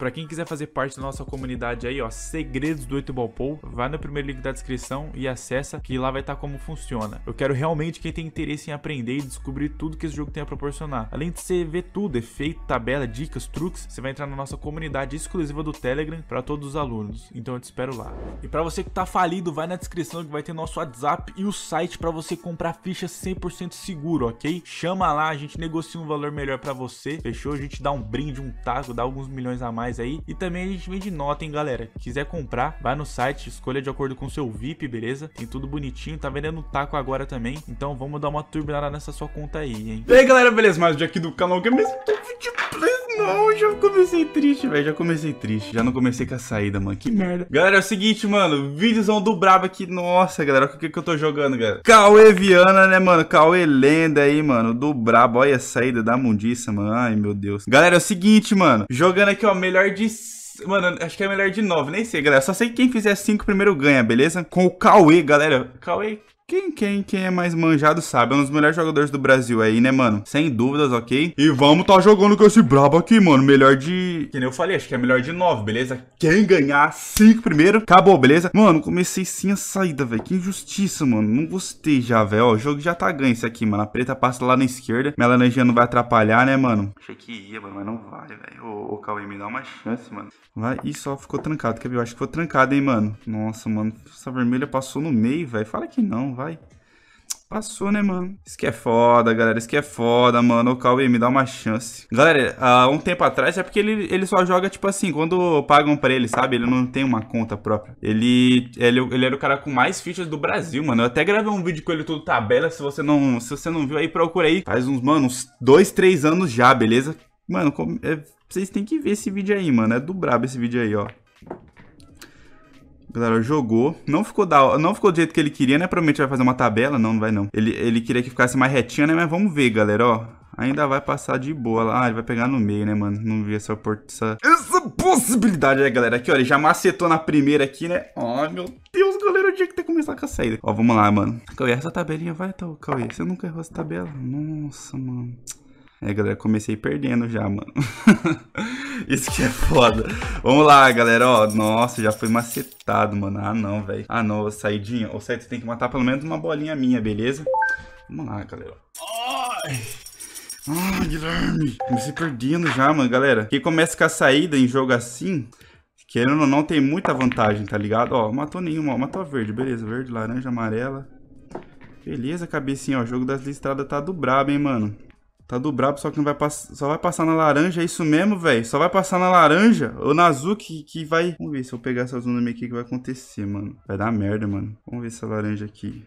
Para quem quiser fazer parte da nossa comunidade aí, ó, Segredos do 8 Ball Pool, vai no primeiro link da descrição e acessa que lá vai estar tá como funciona. Eu quero realmente quem tem interesse em aprender e descobrir tudo que esse jogo tem a proporcionar. Além de você ver tudo, efeito, tabela, dicas, truques, você vai entrar na nossa comunidade exclusiva do Telegram para todos os alunos. Então eu te espero lá. E para você que tá falido, vai na descrição que vai ter nosso WhatsApp e o site para você comprar ficha 100% seguro, ok? Chama lá, a gente negocia um valor melhor para você, fechou? A gente dá um brinde, um taco, dá alguns milhões a mais mais aí. E também a gente vende nota, hein, galera. Quiser comprar, vai no site, escolha de acordo com o seu VIP, beleza? Tem tudo bonitinho, tá vendendo taco agora também. Então vamos dar uma turbinada nessa sua conta aí, hein. E aí, galera, beleza? Mais um dia aqui do canal que é mesmo não, já comecei triste, velho. Já comecei triste. Já não comecei com a saída, mano. Que merda. Galera, é o seguinte, mano. Vídeozão do Brabo aqui. Nossa, galera, o que que eu tô jogando, galera? Cauê Viana, né, mano? Cauê Lenda aí, mano. Do Brabo. Olha a saída da mundiça, mano. Ai, meu Deus. Galera, é o seguinte, mano. Jogando aqui, ó, melhor de Mano, acho que é melhor de 9, nem sei, galera. Só sei que quem fizer 5 primeiro ganha, beleza? Com o Cauê, galera. Cauê, quem, quem, quem é mais manjado sabe. É um dos melhores jogadores do Brasil aí, né, mano? Sem dúvidas, ok? E vamos tá jogando com esse brabo aqui, mano. Melhor de... Que nem eu falei, acho que é melhor de 9, beleza? Quem ganhar 5 primeiro, acabou, beleza? Mano, comecei sem a saída, velho. Que injustiça, mano. Não gostei já, velho. Ó, o jogo já tá ganho esse aqui, mano. A preta passa lá na esquerda. Minha laranja não vai atrapalhar, né, mano? Achei que ia, mano, mas não vai, velho. Ô, ô, Cauê, me dá uma chance, mano. Vai. Ih, só ficou trancado. Quer ver? Eu acho que ficou trancado, hein, mano. Nossa, mano. Essa vermelha passou no meio, velho. Fala que não, vai vai. Passou, né, mano? Isso que é foda, galera. Isso que é foda, mano. O Cauê, me dá uma chance. Galera, há um tempo atrás é porque ele, ele só joga, tipo assim, quando pagam pra ele, sabe? Ele não tem uma conta própria. Ele, ele, ele era o cara com mais fichas do Brasil, mano. Eu até gravei um vídeo com ele todo tabela. Se você não, se você não viu aí, procura aí. Faz uns, mano, uns dois, três anos já, beleza? Mano, como, é, vocês têm que ver esse vídeo aí, mano. É do brabo esse vídeo aí, ó galera jogou. Não ficou, da, não ficou do jeito que ele queria, né? Provavelmente vai fazer uma tabela. Não, não vai não. Ele, ele queria que ficasse mais retinha, né? Mas vamos ver, galera, ó. Ainda vai passar de boa lá. Ah, ele vai pegar no meio, né, mano? Não vi essa, essa, essa possibilidade, né, galera? Aqui, ó, ele já macetou na primeira aqui, né? Ó, oh, meu Deus, galera, eu tinha que ter começado com a saída. Ó, vamos lá, mano. Cauê, essa tabelinha vai, tá, Cauê? Você nunca errou essa tabela? Nossa, mano. É, galera, comecei perdendo já, mano. Isso que é foda. Vamos lá, galera, ó. Nossa, já foi macetado, mano. Ah, não, velho. Ah, não, saidinha. Ô, você tem que matar pelo menos uma bolinha minha, beleza? Vamos lá, galera. Ai! Ah, Guilherme. Comecei perdendo já, mano, galera. Quem começa com a saída em jogo assim... Querendo ou não, tem muita vantagem, tá ligado? Ó, matou nenhuma, ó, matou a verde, beleza, verde, laranja, amarela Beleza, cabecinha, ó, o jogo das listradas tá do brabo, hein, mano Tá do brabo, só que não vai passar. Só vai passar na laranja, é isso mesmo, velho? Só vai passar na laranja ou na azul que, que vai. Vamos ver se eu pegar essa azul no meio aqui que vai acontecer, mano. Vai dar merda, mano. Vamos ver essa laranja aqui.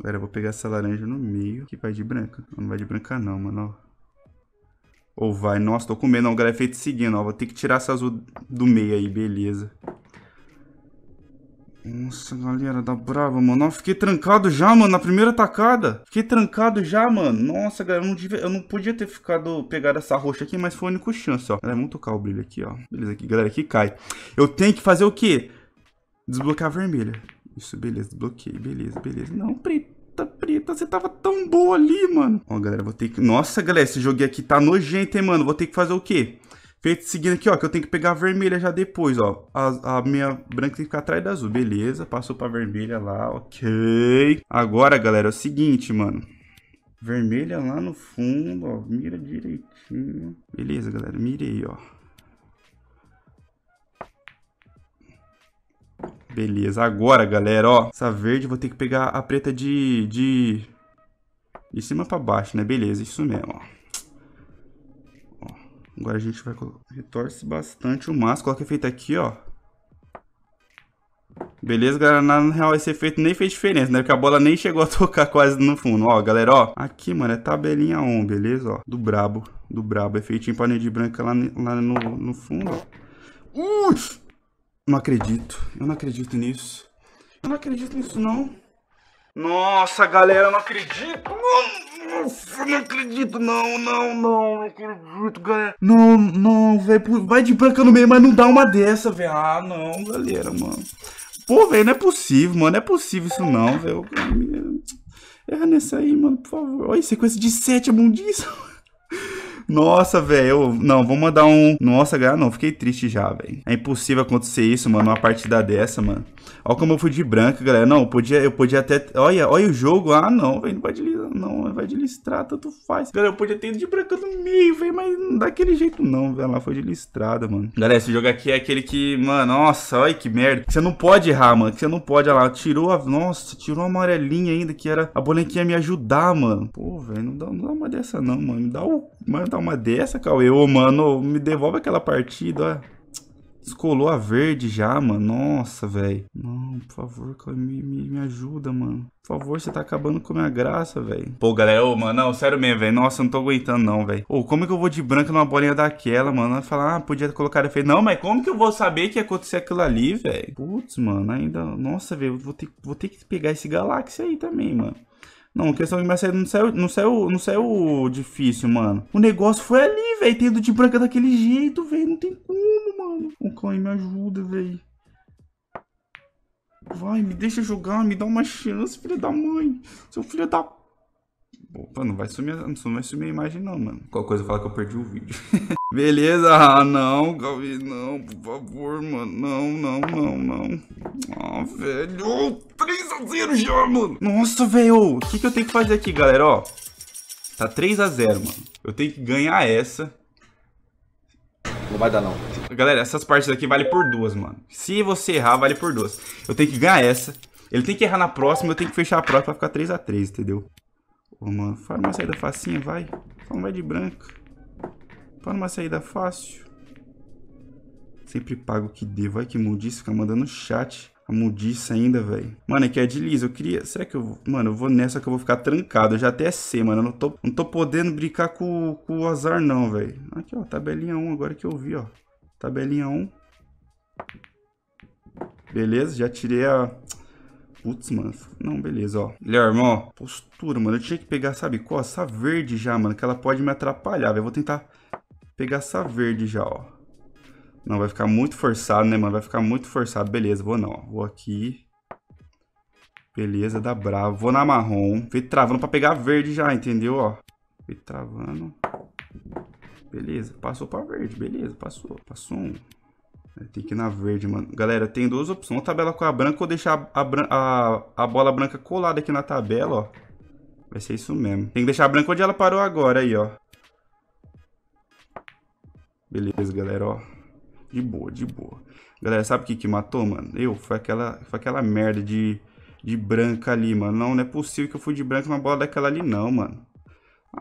Galera, eu vou pegar essa laranja no meio que vai de branca. Não vai de branca, não, mano, ó. Ou vai, nossa, tô com medo, não, galera, é feito seguindo, ó. Vou ter que tirar essa azul do meio aí, beleza. Nossa, galera, dá brava, mano. Eu fiquei trancado já, mano, na primeira tacada. Fiquei trancado já, mano. Nossa, galera, eu não, devia, eu não podia ter ficado pegar essa roxa aqui, mas foi a única chance, ó. Galera, vamos tocar o brilho aqui, ó. Beleza, aqui, galera, aqui cai. Eu tenho que fazer o quê? Desbloquear a vermelha. Isso, beleza, desbloqueei. Beleza, beleza. Não, preta, preta, você tava tão boa ali, mano. Ó, galera, vou ter que... Nossa, galera, esse jogo aqui tá nojento, hein, mano. Vou ter que fazer o quê? Seguindo aqui, ó, que eu tenho que pegar a vermelha já depois, ó. A, a minha branca tem que ficar atrás da azul. Beleza, passou pra vermelha lá, ok. Agora, galera, é o seguinte, mano. Vermelha lá no fundo, ó. Mira direitinho. Beleza, galera, mirei, ó. Beleza, agora, galera, ó. Essa verde, vou ter que pegar a preta de... De, de cima pra baixo, né? Beleza, isso mesmo, ó. Agora a gente vai retorce bastante o máximo. coloca efeito aqui, ó. Beleza, galera, na real esse efeito nem fez diferença, né? Porque a bola nem chegou a tocar quase no fundo. Ó, galera, ó. Aqui, mano, é tabelinha 1, beleza? Ó, do brabo, do brabo. Efeitinho panela de branca lá, lá no, no fundo, ó. Ui! Não acredito. Eu não acredito nisso. Eu não acredito nisso, não. Nossa, galera, eu não acredito. Mano. Nossa, não acredito, não, não, não, não acredito, galera. Não, não, velho, vai de branca no meio, mas não dá uma dessa, velho. Ah, não, galera, mano. Pô, velho, não é possível, mano, não é possível isso não, velho. Erra nessa aí, mano, por favor. Olha, sequência de sete é mundiça. Nossa, velho. Não, vou mandar um. Nossa, galera, não. Fiquei triste já, velho. É impossível acontecer isso, mano. Uma partida dessa, mano. Olha como eu fui de branco, galera. Não, eu podia, eu podia até. Olha, olha o jogo. Ah, não, velho. Não pode não, é, vai de listrada, tanto faz. Galera, eu podia ter ido de branca no meio, velho, mas não dá aquele jeito não, velho. Lá foi de listrada, mano. Galera, esse jogo aqui é aquele que, mano, nossa, olha que merda. você não pode errar, mano. você não pode, olha lá, tirou a, nossa, tirou a amarelinha ainda, que era a bonequinha me ajudar, mano. Pô, velho, não dá, não dá uma dessa não, mano. Me dá, o, mano, dá uma dessa, Cauê. Ô, mano, me devolve aquela partida, ó. Descolou a verde já, mano. Nossa, velho. Não, por favor, me, me, me, ajuda, mano. Por favor, você tá acabando com a minha graça, velho. Pô, galera, ô, mano, não, sério mesmo, velho. Nossa, eu não tô aguentando, não, velho. Ô, como é que eu vou de branca numa bolinha daquela, mano? Falar, ah, podia colocar efeito. Não, mas como que eu vou saber que ia acontecer aquilo ali, velho? Putz, mano, ainda. Nossa, velho, vou ter, vou ter que pegar esse galáxia aí também, mano. Não, questão que Mercedes não saiu, não saiu, não saiu difícil, mano. O negócio foi ali, velho. Tendo de branca daquele jeito, velho. Não tem como. Não, o Caim, me ajuda, velho. Vai, me deixa jogar, me dá uma chance, filha da mãe. Seu filho da... Opa, não vai sumir, não vai sumir a imagem não, mano. Qualquer coisa fala que eu perdi o vídeo. Beleza? Ah, não, Gabi, não, por favor, mano. Não, não, não, não. Ah, velho. 3x0 já, mano. Nossa, velho. O que, que eu tenho que fazer aqui, galera, ó? Tá 3x0, mano. Eu tenho que ganhar essa. Não vai dar, não. Galera, essas partes aqui vale por duas, mano. Se você errar, vale por duas. Eu tenho que ganhar essa. Ele tem que errar na próxima, eu tenho que fechar a próxima pra ficar 3x3, entendeu? Ô, mano, faz uma saída facinha, vai. Só vai de branca. Faz uma saída fácil. Sempre pago o que devo. Ai, que mudiça, fica mandando chat. A mudiça ainda, velho. Mano, aqui é que é de Liz. Eu queria... Será que eu... Mano, eu vou nessa que eu vou ficar trancado. Eu já até C, mano. Eu não tô, não tô podendo brincar com, com o azar, não, velho. Aqui, ó. Tabelinha 1 agora que eu vi, ó. Tabelinha 1. Beleza, já tirei a... Putz, mano. Não, beleza, ó. Guilherme, irmão. Postura, mano. Eu tinha que pegar, sabe qual? Essa verde já, mano. Que ela pode me atrapalhar, velho. Vou tentar pegar essa verde já, ó. Não, vai ficar muito forçado, né, mano? Vai ficar muito forçado. Beleza, vou não. Ó. Vou aqui. Beleza, dá bravo. Vou na marrom. Fui travando pra pegar a verde já, entendeu, ó? Fui travando. Beleza, passou para verde, beleza, passou, passou um. Tem que ir na verde, mano. Galera, tem duas opções. Ou tabela com a branca ou deixar a, a, a bola branca colada aqui na tabela, ó. Vai ser isso mesmo. Tem que deixar a branca onde ela parou agora aí, ó. Beleza, galera, ó. De boa, de boa. Galera, sabe o que que matou, mano? Eu, foi aquela, foi aquela merda de, de branca ali, mano. Não, não é possível que eu fui de branca na bola daquela ali, não, mano.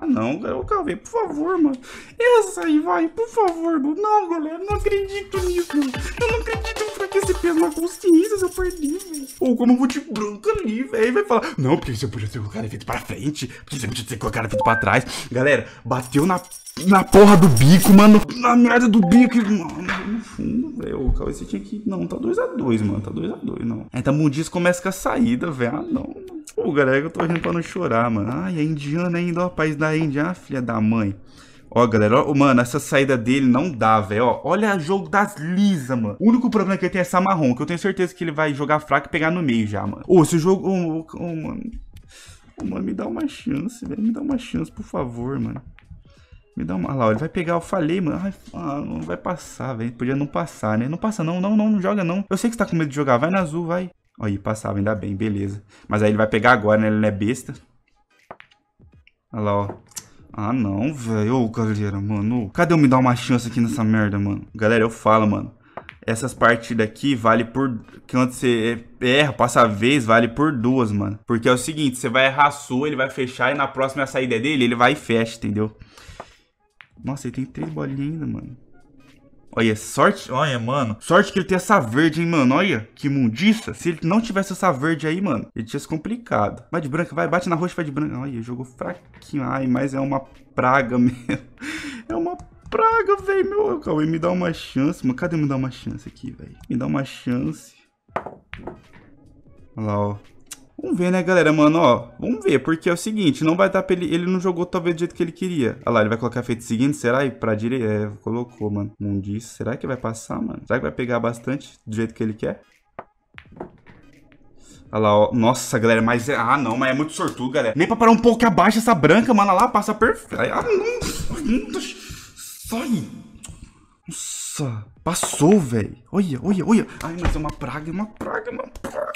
Ah não, o Cauê, por favor, mano. Essa aí vai, por favor, mano. Não, galera, não acredito nisso, mano. Eu não acredito em esse peso na consciência, seu perdi, velho. Ou como vou de branco ali, velho, vai falar. Não, porque você podia ter colocado efeito pra frente. Porque você podia ter colocado efeito pra trás. Galera, bateu na, na porra do bico, mano. Na merda do bico. Mano o Cauê, você tinha que. Não, tá 2x2, mano. Tá 2x2, não. Aí tá Mundiz começa com a saída, velho. Ah, não. Pô, galera, eu tô rindo pra não chorar, mano. Ai, a é Indiana ainda, ó. País da Índia, ah, filha da mãe. Ó, galera, ó, mano, essa saída dele não dá, velho. Olha o jogo das lisas, mano. O único problema é que ele tem é essa marrom, que eu tenho certeza que ele vai jogar fraco e pegar no meio já, mano. Ô, esse jogo. Ô, mano. Ô, mano, me dá uma chance, velho. Me dá uma chance, por favor, mano. Me dá uma. Olha lá, ele vai pegar. Eu falei, mano. Ai, ah, não vai passar, velho. Podia não passar, né? Não passa, não, não, não, não joga, não. Eu sei que você tá com medo de jogar. Vai na azul, vai. Aí, passava, ainda bem, beleza. Mas aí ele vai pegar agora, né? Ele não é besta. Olha lá, ó. Ah, não, velho. Ô, galera, mano. Cadê eu me dar uma chance aqui nessa merda, mano? Galera, eu falo, mano. Essas partidas aqui vale por... Quando você erra, passa a vez, vale por duas, mano. Porque é o seguinte, você vai errar a sua, ele vai fechar e na próxima a saída é dele, ele vai e fecha, entendeu? Nossa, ele tem três bolinhas ainda, mano. Olha, é sorte. Olha, mano. Sorte que ele tem essa verde, hein, mano. Olha, que mundiça. Se ele não tivesse essa verde aí, mano, ele tinha se complicado. Vai de branca, vai. Bate na roxa, vai de branca. Olha, jogou fraquinho. Ai, mas é uma praga mesmo. É uma praga, velho. Meu, Cauê, me dá uma chance. Mano, cadê me dar uma chance aqui, velho? Me dá uma chance. Olha lá, ó. Vamos ver, né, galera? Mano, ó, vamos ver, porque é o seguinte, não vai dar pra ele... Ele não jogou talvez do jeito que ele queria. Olha lá, ele vai colocar o seguinte, será? E pra direita... É, colocou, mano. Mundice. Será que vai passar, mano? Será que vai pegar bastante do jeito que ele quer? Olha lá, ó. Nossa, galera, mas... É... Ah, não, mas é muito sortudo, galera. Nem pra parar um pouco abaixo essa branca, mano. Olha lá, passa perfeito. Ah, não... Sai! Nossa, passou, velho. Olha, olha, olha. Ai, mas é uma praga, é uma praga, é uma praga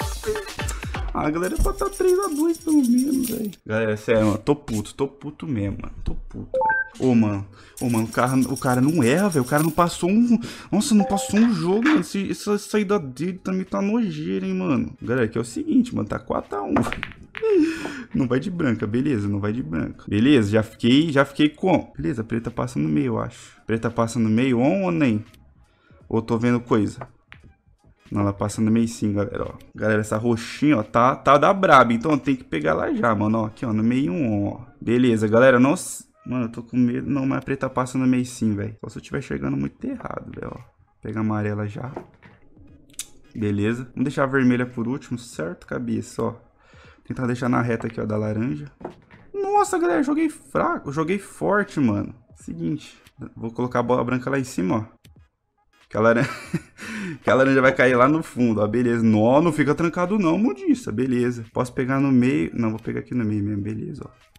a galera tá, tá 3x2 pelo menos, velho. Galera, é, é sério, mano, tô puto, tô puto mesmo, mano. Tô puto, velho. Ô, mano, ô, mano, o cara, o cara não erra, velho. O cara não passou um. Nossa, não passou um jogo, mano. Esse, essa saída dele também tá nojeira, hein, mano. Galera, aqui é o seguinte, mano, tá 4x1. Não vai de branca, beleza, não vai de branca. Beleza, já fiquei, já fiquei com. Beleza, preta passa no meio, eu acho. Preta passa no meio, on ou nem? Ou tô vendo coisa? Ela passa no meio sim, galera, ó. Galera, essa roxinha, ó, tá, tá da braba. Então tem que pegar lá já, mano, ó. Aqui, ó, no meio um, ó. Beleza, galera, não... Mano, eu tô com medo. Não, mas a preta passa no meio sim, velho. Só se eu estiver chegando muito errado, velho, ó. Pega a amarela já. Beleza. Vamos deixar a vermelha por último, certo, cabeça, ó. Tentar deixar na reta aqui, ó, da laranja. Nossa, galera, joguei fraco. Joguei forte, mano. Seguinte. Vou colocar a bola branca lá em cima, ó. Que a laranja... que a laranja vai cair lá no fundo, ó, beleza. Nó, não fica trancado não, mundista, beleza. Posso pegar no meio, não, vou pegar aqui no meio mesmo, beleza, ó.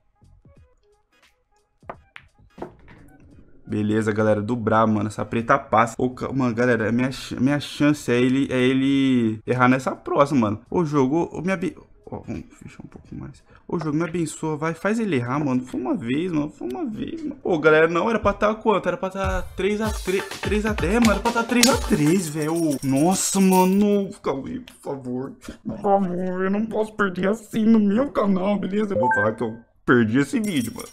Beleza, galera, dobrar, mano, essa preta passa. Ô, mano, galera, minha, minha chance é ele, é ele errar nessa próxima, mano. Ô, jogo, ô, minha... Ó, vamos fechar um pouco mais. Ô, jogo, me abençoa, vai. Faz ele errar, mano. Foi uma vez, mano. Foi uma vez, mano. Pô, galera, não. Era pra estar tá quanto? Era pra estar 3x3. 3x10, mano. Era pra estar tá 3x3, velho. Nossa, mano. Calma aí, por favor. Por favor, eu não posso perder assim no meu canal, beleza? Eu vou falar que eu perdi esse vídeo, mano.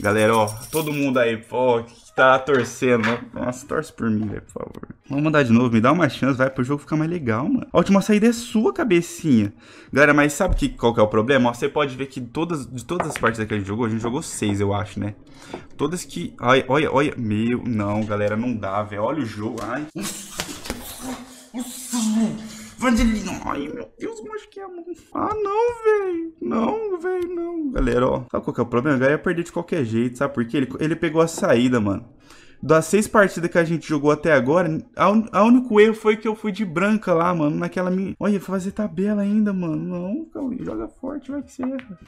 Galera, ó, todo mundo aí, ó, que tá torcendo. Nossa, torce por mim, velho, por favor. Vamos mandar de novo, me dá uma chance, vai, pro jogo ficar mais legal, mano. A última saída é sua, cabecinha. Galera, mas sabe que, qual que é o problema? Ó, você pode ver que todas, de todas as partes que a gente jogou, a gente jogou seis, eu acho, né? Todas que... Ai, olha, olha, meu... Não, galera, não dá, velho. Olha o jogo, ai. Ufa, ufa. Vandalismo. Ai, meu Deus, como acho que é a mão. Ah, não, velho. Não, velho, não. Galera, ó. Sabe qual que é o problema? O ia perder de qualquer jeito, sabe por quê? Ele, ele pegou a saída, mano. Das seis partidas que a gente jogou até agora, a, único erro foi que eu fui de branca lá, mano. Naquela minha... Olha, fazer tabela ainda, mano. Não, calma, joga forte, vai que você erra.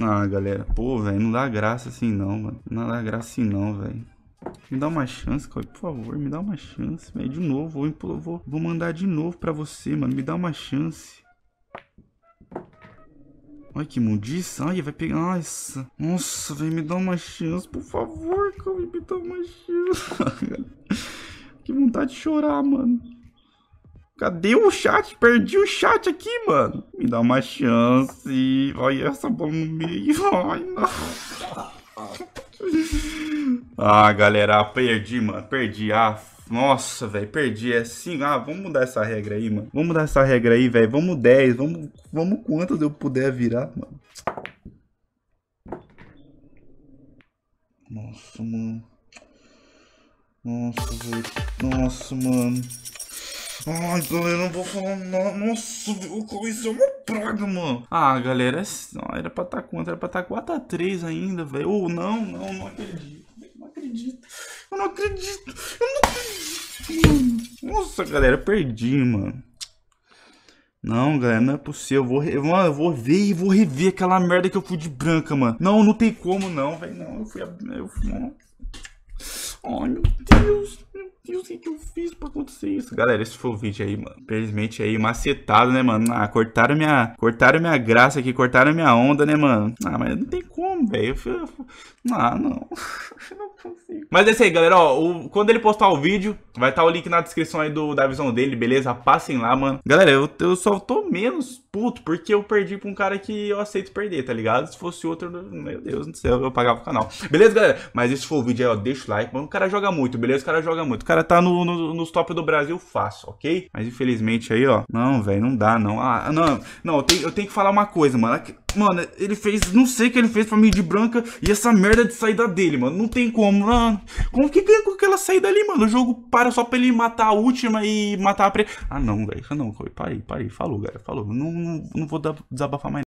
Ah, galera, pô, velho, não dá graça assim não, mano. Não dá graça assim não, velho. Me dá uma chance, Cauê, por favor, me dá uma chance, velho. De novo, vou, vou, vou mandar de novo pra você, mano. Me dá uma chance. Olha que mundiça. Olha, vai pegar. Nossa, nossa velho, me dá uma chance, por favor, Cauê, me dá uma chance. que vontade de chorar, mano. Cadê o chat? Perdi o chat aqui, mano. Me dá uma chance. Olha essa bola no meio. Ai, não ah, galera, perdi, mano. Perdi. Ah, nossa, velho, perdi. É sim. ah, vamos mudar essa regra aí, mano. Vamos mudar essa regra aí, velho. Vamos 10, vamos, vamos quantas eu puder virar, mano. Nossa, mano. Nossa, velho. Nossa, mano. Ai, galera, não vou falar nada. Nossa, o Corinthians é uma praga, mano. Ah, galera, é era pra estar tá quanto? Era pra estar tá 4x3 ainda, velho. Ou oh, não, não, não acredito. Não acredito. Eu não acredito. Eu não acredito. Nossa, galera, perdi, mano. Não, galera, não é possível. Eu vou, re... mano, eu vou ver e vou rever aquela merda que eu fui de branca, mano. Não, não tem como, não, velho. Não, eu fui. Eu fui... Ai, meu Deus. Deus, o que, eu fiz pra acontecer isso? Galera, esse foi o vídeo aí, mano. Infelizmente aí, macetado, né, mano? Ah, cortaram minha, cortaram minha graça aqui, cortaram minha onda, né, mano? Ah, mas não tem como, velho. Ah, não. Eu não consigo. Mas é isso aí, galera, ó. O, quando ele postar o vídeo, vai estar tá o link na descrição aí do, da visão dele, beleza? Passem lá, mano. Galera, eu, eu só tô menos puto porque eu perdi pra um cara que eu aceito perder, tá ligado? Se fosse outro, meu Deus do céu, eu pagava o canal. Beleza, galera? Mas esse foi o vídeo aí, ó. Deixa o like, mano. O cara joga muito, beleza? O cara joga muito. O cara cara tá no, no, nos top do Brasil fácil, ok? Mas infelizmente aí, ó. Não, velho, não dá, não. Ah, não. Não, eu tenho, eu tenho que falar uma coisa, mano. Mano, ele fez. Não sei o que ele fez pra mim de branca e essa merda de saída dele, mano. Não tem como, mano. Como que ganha com aquela saída ali, mano? O jogo para só pra ele matar a última e matar a pre. Ah, não, velho. Ah, não, foi. Parei, parei. Falou, galera. Falou. Não, não, não vou desabafar mais.